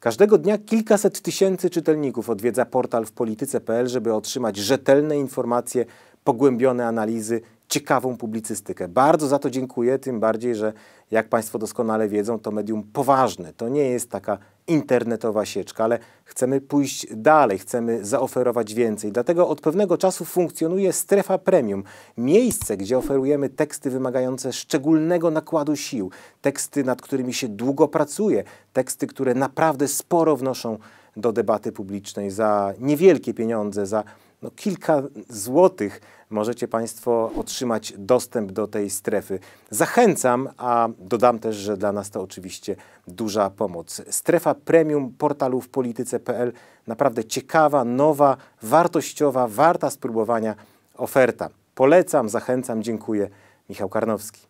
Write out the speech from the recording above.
Każdego dnia kilkaset tysięcy czytelników odwiedza portal w polityce.pl, żeby otrzymać rzetelne informacje, pogłębione analizy ciekawą publicystykę. Bardzo za to dziękuję, tym bardziej, że jak Państwo doskonale wiedzą, to medium poważne. To nie jest taka internetowa sieczka, ale chcemy pójść dalej, chcemy zaoferować więcej. Dlatego od pewnego czasu funkcjonuje strefa premium, miejsce, gdzie oferujemy teksty wymagające szczególnego nakładu sił, teksty, nad którymi się długo pracuje, teksty, które naprawdę sporo wnoszą do debaty publicznej za niewielkie pieniądze, za no, kilka złotych możecie Państwo otrzymać dostęp do tej strefy. Zachęcam, a dodam też, że dla nas to oczywiście duża pomoc. Strefa premium portalu w polityce.pl naprawdę ciekawa, nowa, wartościowa, warta spróbowania oferta. Polecam, zachęcam, dziękuję. Michał Karnowski.